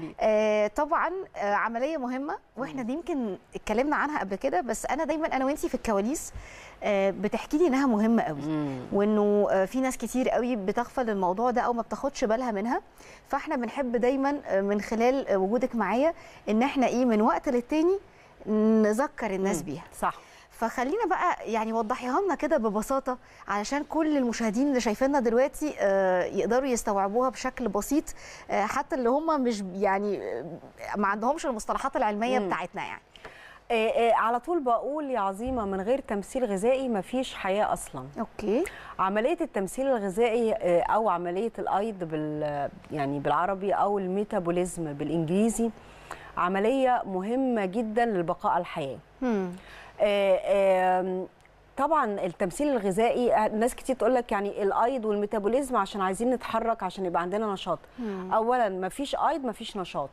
لي آه طبعا آه عمليه مهمه واحنا دي يمكن اتكلمنا عنها قبل كده بس انا دايما انا وانتي في الكواليس آه بتحكي لي انها مهمه قوي وانه آه في ناس كتير قوي بتغفل الموضوع ده او ما بتاخدش بالها منها فاحنا بنحب دايما آه من خلال آه، وجودك معايا ان احنا ايه من وقت للتاني نذكر الناس مم. بيها صح فخلينا بقى يعني وضحيها لنا كده ببساطه علشان كل المشاهدين اللي شايفيننا دلوقتي آه، يقدروا يستوعبوها بشكل بسيط آه، حتى اللي هم مش يعني آه، ما عندهمش المصطلحات العلميه م. بتاعتنا يعني على طول بقول يا عظيمه من غير تمثيل غذائي مفيش حياه اصلا اوكي عمليه التمثيل الغذائي او عمليه الايض بال يعني بالعربي او الميتابوليزم بالانجليزي عمليه مهمه جدا لبقاء الحياه مم. آه، طبعا التمثيل الغذائي آه، ناس كتير تقول لك يعني الايض والميتابوليزم عشان عايزين نتحرك عشان يبقى عندنا نشاط مم. اولا مفيش ايض مفيش نشاط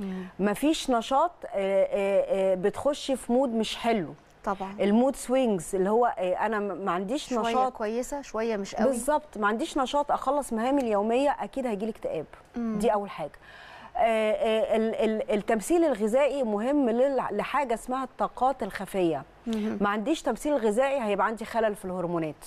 ما مفيش نشاط آه، بتخش في مود مش حلو طبعا المود سوينجز اللي هو انا ما عنديش شوية نشاط شويه كويسه شويه مش قوي بالظبط ما عنديش نشاط اخلص مهامي اليوميه اكيد هيجي لي اكتئاب دي اول حاجه آه، آه، التمثيل الغذائي مهم لحاجه اسمها الطاقات الخفيه ما عنديش تمثيل غذائي هيبقى عندي خلل في الهرمونات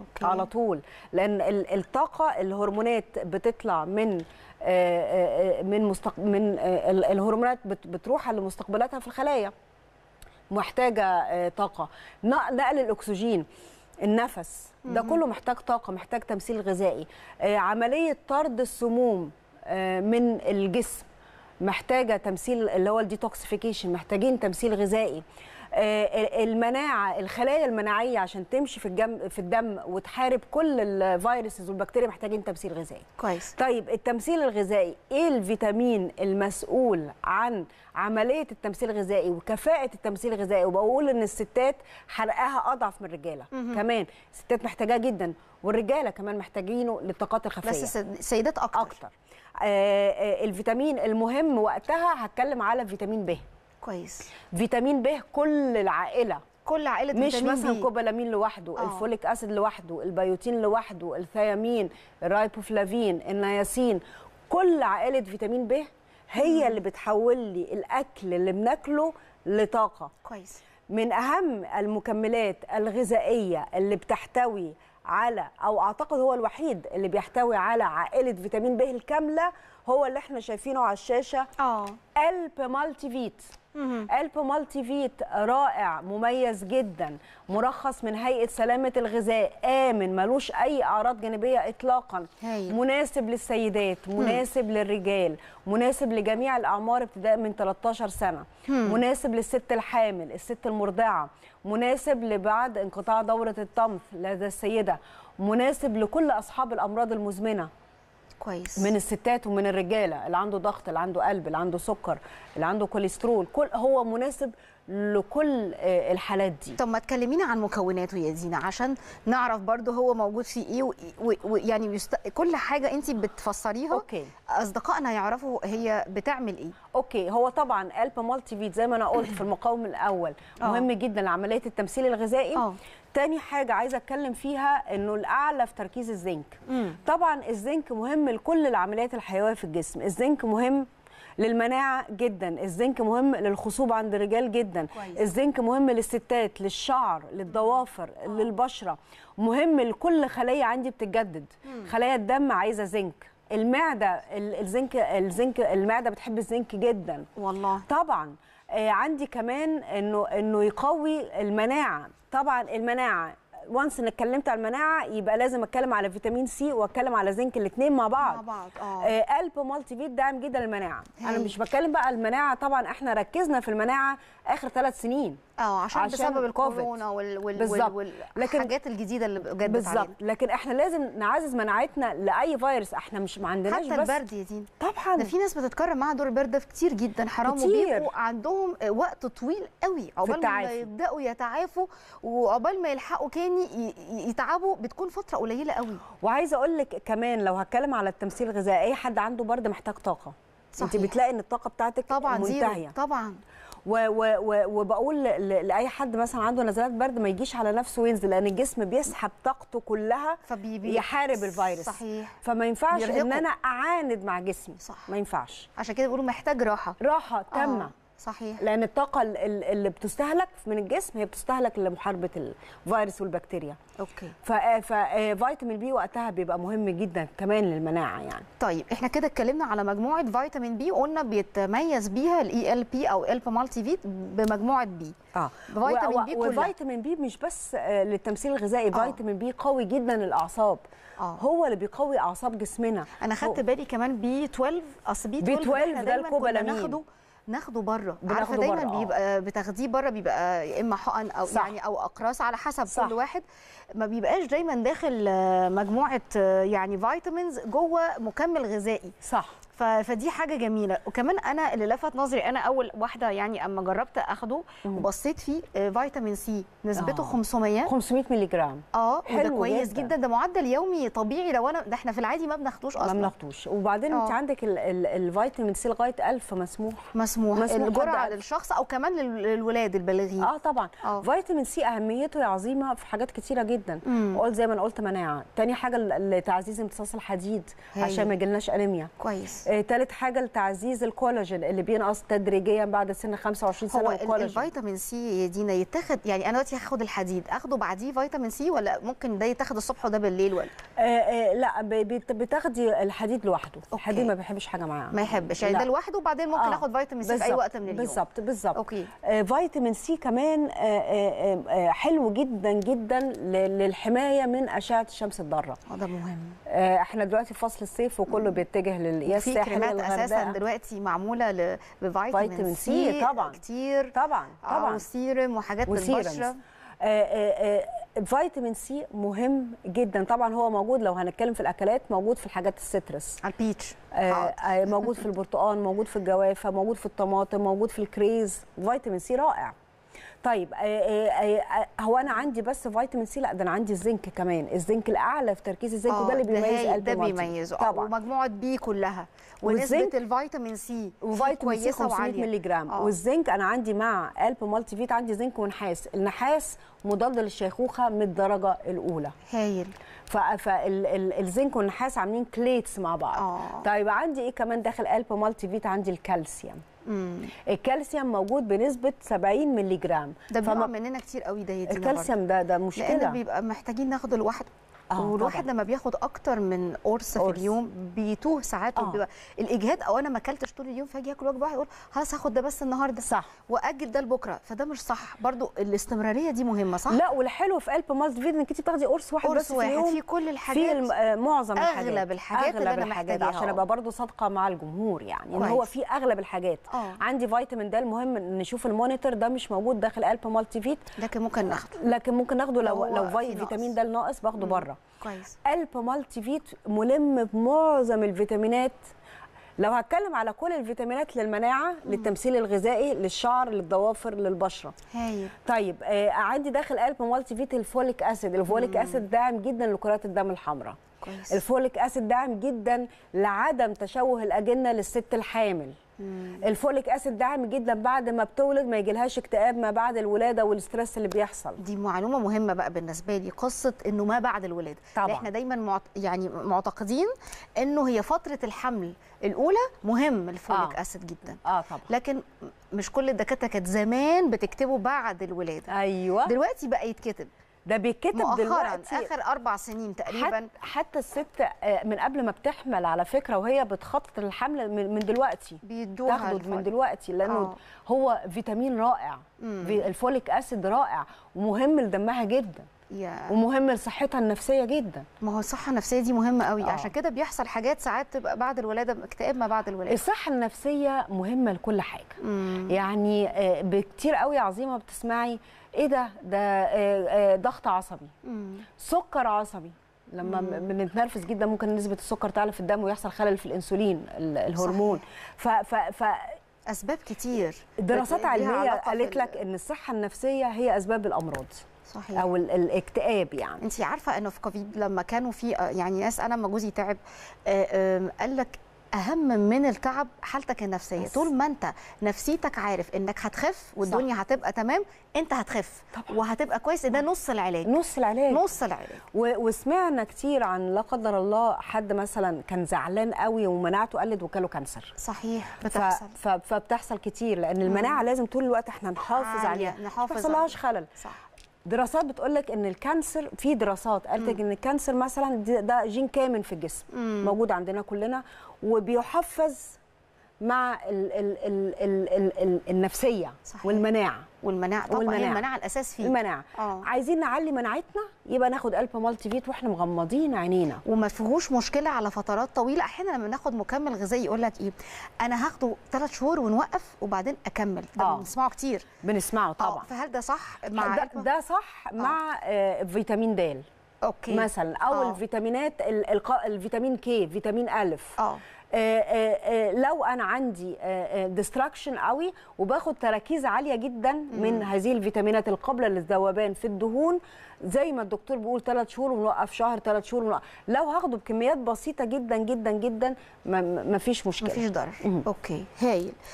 أوكي. على طول لان الطاقه الهرمونات بتطلع من آه، من مستق... من الهرمونات بتروح لمستقبلاتها في الخلايا محتاجه طاقه نقل الاكسجين النفس ده كله محتاج طاقه محتاج تمثيل غذائي عمليه طرد السموم آه، من الجسم محتاجه تمثيل اللي هو الديتوكسيفيكيشن محتاجين تمثيل غذائي آه، المناعه الخلايا المناعيه عشان تمشي في الجم في الدم وتحارب كل الفيروسز والبكتيريا محتاجين تمثيل غذائي كويس طيب التمثيل الغذائي ايه الفيتامين المسؤول عن عمليه التمثيل الغذائي وكفاءه التمثيل الغذائي وبقول ان الستات حرقها اضعف من الرجاله كمان الستات محتاجاه جدا والرجاله كمان محتاجينه للطاقات الخفيه بس السيدات اكتر اكتر آه،, آه الفيتامين المهم وقتها هتكلم على فيتامين ب كويس فيتامين ب كل العائله كل عائله مش مثلا كوبالامين لوحده أوه. الفوليك اسيد لوحده البيوتين لوحده الثيامين الرايبوفلافين النياسين كل عائله فيتامين ب هي مم. اللي بتحول لي الاكل اللي بناكله لطاقه كويس من اهم المكملات الغذائيه اللي بتحتوي على او اعتقد هو الوحيد اللي بيحتوي على عائله فيتامين ب الكامله هو اللي احنا شايفينه على الشاشه اه الب مالتي فيت مالتي فيت رائع مميز جدا مرخص من هيئه سلامه الغذاء امن ملوش اي اعراض جانبيه اطلاقا هي. مناسب للسيدات مناسب م. للرجال مناسب لجميع الاعمار ابتداء من 13 سنه م. مناسب للست الحامل الست المرضعه مناسب لبعد انقطاع دوره الطمث لدى السيده مناسب لكل اصحاب الامراض المزمنه كويس من الستات ومن الرجاله اللي عنده ضغط اللي عنده قلب اللي عنده سكر اللي عنده كوليسترول كل هو مناسب لكل آه، الحالات دي طب ما تكلمينا عن مكوناته يا زينه عشان نعرف برضو هو موجود في ايه ويعني يست... كل حاجه انت بتفسريها أوكي. اصدقائنا يعرفوا هي بتعمل ايه اوكي هو طبعا الب مالتي فيت زي ما انا قلت في المقاوم الاول آه. مهم جدا لعمليه التمثيل الغذائي أوه. تاني حاجه عايزه اتكلم فيها انه الاعلى في تركيز الزنك مم. طبعا الزنك مهم لكل العمليات الحيويه في الجسم الزنك مهم للمناعه جدا الزنك مهم للخصوبه عند الرجال جدا كويس. الزنك مهم للستات للشعر للضوافر آه. للبشره مهم لكل خليه عندي بتتجدد مم. خلايا الدم عايزه زنك المعده الزنك الزنك المعده بتحب الزنك جدا والله طبعا آه، عندي كمان انه انه يقوي المناعه طبعا المناعه وانس انك اتكلمت على المناعه يبقى لازم اتكلم على فيتامين سي واتكلم على زنك الاثنين مع بعض مع بعض آه. اه قلب مالتي فيت داعم جدا للمناعه انا مش بتكلم بقى المناعه طبعا احنا ركزنا في المناعه اخر ثلاث سنين اه عشان, عشان بسبب الكورونا وال وال بالزبط. وال والحاجات الجديده اللي جت بالظبط لكن احنا لازم نعزز مناعتنا لاي فيروس احنا مش ما عندناش حتى بس البرد يا دين طبعا ده في ناس بتتكرم مع دور البرد ده كتير جدا حرام وبيبقوا عندهم وقت طويل قوي عقبال ما يبداوا يتعافوا وعقبال ما يلحقوا كاني يتعبوا بتكون فتره قليله قوي وعايزه اقول لك كمان لو هتكلم على التمثيل الغذائي اي حد عنده برد محتاج طاقه صحيح. انت بتلاقي ان الطاقه بتاعتك طبعا منتهيه طبعا وبقول لاي حد مثلا عنده نزلات برد ما يجيش على نفسه وينزل لان الجسم بيسحب طاقته كلها فبيبي يحارب الفيروس صحيح فما ينفعش يرهقه. ان انا اعاند مع جسمي صح. ما ينفعش عشان كده بيقولوا محتاج راحه راحه تامه آه. صحيح لان الطاقه اللي بتستهلك من الجسم هي بتستهلك لمحاربه الفيروس والبكتيريا اوكي ففيتامين آه، بي وقتها بيبقى مهم جدا كمان للمناعه يعني طيب احنا كده اتكلمنا على مجموعه فيتامين بي وقلنا بيتميز بيها الاي ال بي e او الب مالتي فيت بمجموعه بي اه فيتامين بي كلها وفيتامين بي مش بس آه، للتمثيل الغذائي آه. فيتامين بي قوي جدا للاعصاب آه. هو اللي بيقوي اعصاب جسمنا انا خدت بالي كمان بي 12 اصل بي 12, بي 12 ده الكوبالامين ناخده بره عارفه دايما برة. آه. بيبقى بتاخديه بره بيبقى يا اما حقن او صح. يعني او اقراص على حسب صح. كل واحد ما بيبقاش دايما داخل آه، مجموعه آه، يعني فيتامينز جوه مكمل غذائي صح فدي حاجه جميله وكمان انا اللي لفت نظري انا اول واحده يعني اما جربت اخده وبصيت فيه آه، فيتامين سي نسبته آه. 500 500 مللي جرام اه وده كويس جدا. جدا ده معدل يومي طبيعي لو انا ده احنا في العادي ما بناخدوش اصلا ما بناخدوش وبعدين آه. انت عندك الفيتامين سي لغايه 1000 مسموح مسموح, مسموح الجرعه للشخص او كمان للولاد البالغين اه طبعا آه. فيتامين سي اهميته عظيمه في حاجات كتيره جدا وقلت زي ما انا قلت مناعه تاني حاجه لتعزيز امتصاص الحديد هي. عشان ما يجيلناش انيميا كويس ثالث آه، حاجه لتعزيز الكولاجين اللي بينقص تدريجيا بعد سن 25 سنه هو الكولاجين الفيتامين سي يا دينا يتاخد يعني انا دلوقتي هاخد الحديد اخده بعديه فيتامين سي ولا ممكن ده يتاخد الصبح وده بالليل ولا آه، آه، لا بتاخدي الحديد لوحده الحديد ما بيحبش حاجه معاه ما يحبش يعني ده لوحده وبعدين ممكن آه، اخد فيتامين سي في اي وقت من اليوم بالظبط بالظبط اوكي فيتامين سي كمان حلو جدا جدا للحمايه من اشعه الشمس الضاره ده مهم احنا دلوقتي في فصل الصيف وكله بيتجه لليا الساحل في كريمات اساسا دلوقتي معموله بفيتامين سي, سي طبعا كتير طبعا طبعا وسيرم وحاجات للبشره فيتامين سي مهم جدا طبعا هو موجود لو هنتكلم في الاكلات موجود في الحاجات السترس على البيتش آه، آه، موجود في البرتقال موجود في الجوافه موجود في الطماطم موجود في الكريز فيتامين سي رائع طيب آه، آه، آه، هو انا عندي بس فيتامين سي لا ده انا عندي الزنك كمان الزنك الاعلى في تركيز الزنك وده اللي بيميز قلب ده بيميزه طبعا ومجموعه بي كلها ونسبه الفيتامين سي وفيتامين سي 500 مللي جرام والزنك انا عندي مع قلب مالتي فيت عندي زنك ونحاس النحاس مضاد للشيخوخه من الدرجه الاولى هايل فالزنك والنحاس عاملين كليتس مع بعض أوه. طيب عندي ايه كمان داخل قلب مالتي فيت عندي الكالسيوم مم. الكالسيوم موجود بنسبه 70 مللي جرام ده بيبقى فما... مننا كتير قوي ده الكالسيوم ده ده مشكله لان بيبقى محتاجين ناخده لوحده آه والواحد طبعا. لما بياخد اكتر من قرص في اليوم بيتوه ساعات آه. الاجهاد او انا ما اكلتش طول اليوم فاجي اكل وجبه واحده اقول خلاص هاخد ده بس النهارده صح واجل ده لبكره فده مش صح برضو الاستمراريه دي مهمه صح لا والحلو في قلب ماست فيد انك انت بتاخدي قرص واحد قرص بس واحد في اليوم في كل الحاجات في آه، معظم الحاجات اغلب الحاجات أغلب اللي انا الحاجات عشان ابقى برضو صادقه مع الجمهور يعني ان هو في اغلب الحاجات آه. عندي فيتامين د المهم نشوف المونيتور ده مش موجود داخل قلب مالتي فيت لكن ممكن ناخده لكن ممكن ناخده لو لو فيتامين د ناقص باخده بره كويس قلب مالتي فيت ملم بمعظم الفيتامينات لو هتكلم على كل الفيتامينات للمناعه للتمثيل الغذائي للشعر للضوافر للبشره هايل طيب آه عندي داخل قلب مالتي فيت الفوليك اسيد الفوليك اسيد داعم جدا لكرات الدم الحمراء كويس الفوليك اسيد داعم جدا لعدم تشوه الاجنه للست الحامل مم. الفوليك اسيد ده عام جدا بعد ما بتولد ما يجيلهاش اكتئاب ما بعد الولاده والستريس اللي بيحصل دي معلومه مهمه بقى بالنسبه لي قصه انه ما بعد الولاده طبعا احنا دايما معت... يعني معتقدين انه هي فتره الحمل الاولى مهم الفوليك آه. اسيد جدا اه طبعا لكن مش كل الدكاتره كانت زمان بتكتبه بعد الولاده ايوه دلوقتي بقى يتكتب ده بيتكتب دلوقتي اخر اربع سنين تقريبا حتى الست آه، من قبل ما بتحمل على فكره وهي بتخطط للحمل من دلوقتي بيدوها من دلوقتي لانه أوه. هو فيتامين رائع الفوليك اسيد رائع ومهم لدمها جدا Yeah. ومهم لصحتها النفسيه جدا ما هو الصحه النفسيه دي مهمه قوي آه. عشان كده بيحصل حاجات ساعات تبقى بعد الولاده اكتئاب ما بعد الولاده الصحه النفسيه مهمه لكل حاجه mm. يعني آه، بكتير قوي عظيمه بتسمعي ايه ده ده آه، آه، ضغط عصبي mm. سكر عصبي لما بنتنرفز جدا ممكن نسبه السكر تعلى في الدم ويحصل خلل في الانسولين الهرمون ف, ف, ف اسباب كتير دراسات علميه قالت لك ان الصحه النفسيه هي اسباب الامراض صحيح. او الاكتئاب يعني انت عارفه انه في كوفيد لما كانوا في يعني ناس انا لما جوزي تعب آه، قال لك اهم من التعب حالتك النفسيه بس. طول ما انت نفسيتك عارف انك هتخف والدنيا صح. هتبقى تمام انت هتخف طبعا. وهتبقى كويس ده نص العلاج نص العلاج نص العلاج و... وسمعنا كتير عن لا قدر الله حد مثلا كان زعلان قوي ومناعته قلت وكاله كانسر صحيح بتحصل ف... ف... فبتحصل كتير لان المناعه مم. لازم طول الوقت احنا نحافظ عليها نحافظ ما خلل صح. دراسات بتقول لك ان الكانسر في دراسات قالت لك ان الكانسر مثلا ده جين كامن في الجسم مم. موجود عندنا كلنا وبيحفز مع الـ الـ الـ الـ الـ الـ النفسيه صحيح. والمناعه والمناعه طبعا والمناعة. المناعه الاساس فيه المناعه آه. عايزين نعلي مناعتنا يبقى ناخد قلب مالتي فيت واحنا مغمضين عينينا وما فيهوش مشكله على فترات طويله احيانا لما ناخد مكمل غذائي يقول لك ايه انا هاخده ثلاث شهور ونوقف وبعدين اكمل ده أوه. بنسمعه كتير بنسمعه طبعا أوه. فهل ده صح مع ده, ده صح مع آه. آه، فيتامين د أوكي. مثلا او آه. الفيتامينات الفيتامين كي فيتامين الف آه. آه،, آه لو انا عندي ديستراكشن قوي وباخد تراكيز عاليه جدا من مم. هذه الفيتامينات القابله للذوبان في الدهون زي ما الدكتور بيقول ثلاث شهور ونوقف شهر ثلاث شهور ونوقف لو هاخده بكميات بسيطه جدا جدا جدا ما فيش مشكله مفيش ضرر اوكي هايل